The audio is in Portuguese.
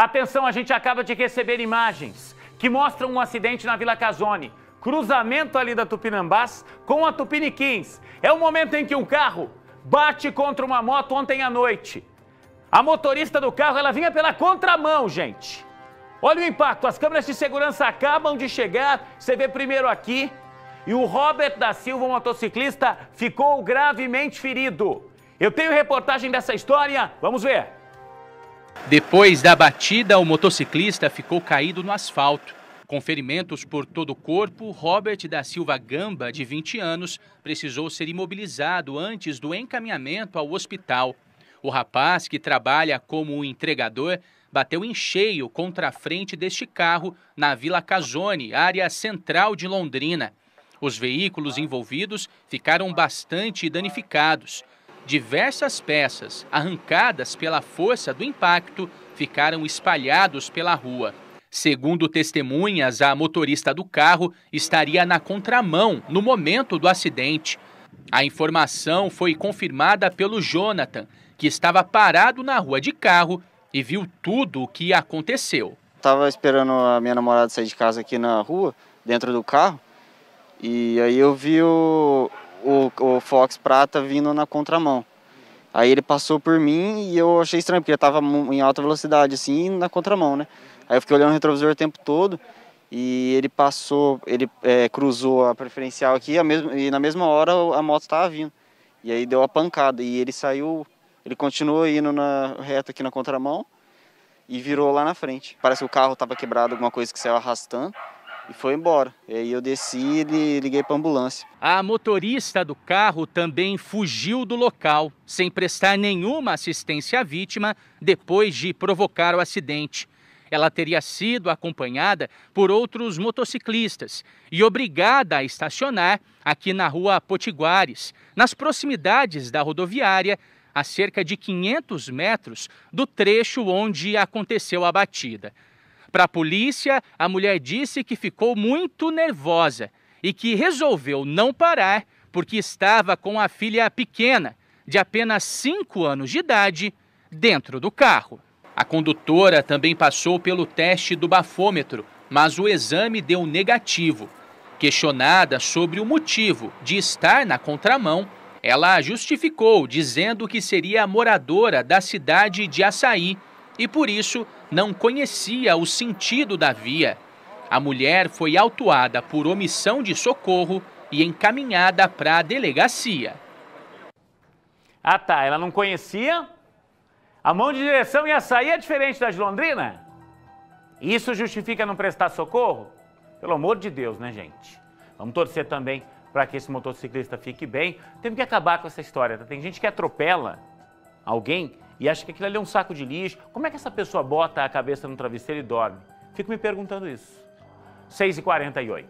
Atenção, a gente acaba de receber imagens que mostram um acidente na Vila Casone. Cruzamento ali da Tupinambás com a Tupiniquins. É o momento em que um carro bate contra uma moto ontem à noite. A motorista do carro, ela vinha pela contramão, gente. Olha o impacto, as câmeras de segurança acabam de chegar, você vê primeiro aqui. E o Robert da Silva, motociclista, ficou gravemente ferido. Eu tenho reportagem dessa história, vamos ver. Depois da batida, o motociclista ficou caído no asfalto. Com ferimentos por todo o corpo, Robert da Silva Gamba, de 20 anos, precisou ser imobilizado antes do encaminhamento ao hospital. O rapaz, que trabalha como entregador, bateu em cheio contra a frente deste carro na Vila Casone, área central de Londrina. Os veículos envolvidos ficaram bastante danificados diversas peças, arrancadas pela força do impacto, ficaram espalhados pela rua. Segundo testemunhas, a motorista do carro estaria na contramão no momento do acidente. A informação foi confirmada pelo Jonathan, que estava parado na rua de carro e viu tudo o que aconteceu. Estava esperando a minha namorada sair de casa aqui na rua, dentro do carro, e aí eu vi o, o, o Fox Prata vindo na contramão. Aí ele passou por mim e eu achei estranho, porque ele tava em alta velocidade, assim, na contramão, né? Aí eu fiquei olhando o retrovisor o tempo todo e ele passou, ele é, cruzou a preferencial aqui a mesma, e na mesma hora a moto estava vindo. E aí deu a pancada e ele saiu, ele continuou indo na reta aqui na contramão e virou lá na frente. Parece que o carro estava quebrado, alguma coisa que saiu arrastando e foi embora. E aí eu desci e liguei para ambulância. A motorista do carro também fugiu do local, sem prestar nenhuma assistência à vítima depois de provocar o acidente. Ela teria sido acompanhada por outros motociclistas e obrigada a estacionar aqui na rua Potiguares, nas proximidades da rodoviária, a cerca de 500 metros do trecho onde aconteceu a batida. Para a polícia, a mulher disse que ficou muito nervosa e que resolveu não parar porque estava com a filha pequena, de apenas 5 anos de idade, dentro do carro. A condutora também passou pelo teste do bafômetro, mas o exame deu negativo. Questionada sobre o motivo de estar na contramão, ela justificou dizendo que seria moradora da cidade de Açaí e por isso não conhecia o sentido da via. A mulher foi autuada por omissão de socorro e encaminhada para a delegacia. Ah tá, ela não conhecia? A mão de direção ia sair é diferente da de Londrina? Isso justifica não prestar socorro? Pelo amor de Deus, né, gente? Vamos torcer também para que esse motociclista fique bem. Temos que acabar com essa história. Tá? Tem gente que atropela alguém e acha que aquilo ali é um saco de lixo. Como é que essa pessoa bota a cabeça no travesseiro e dorme? Fico me perguntando isso. 6h48.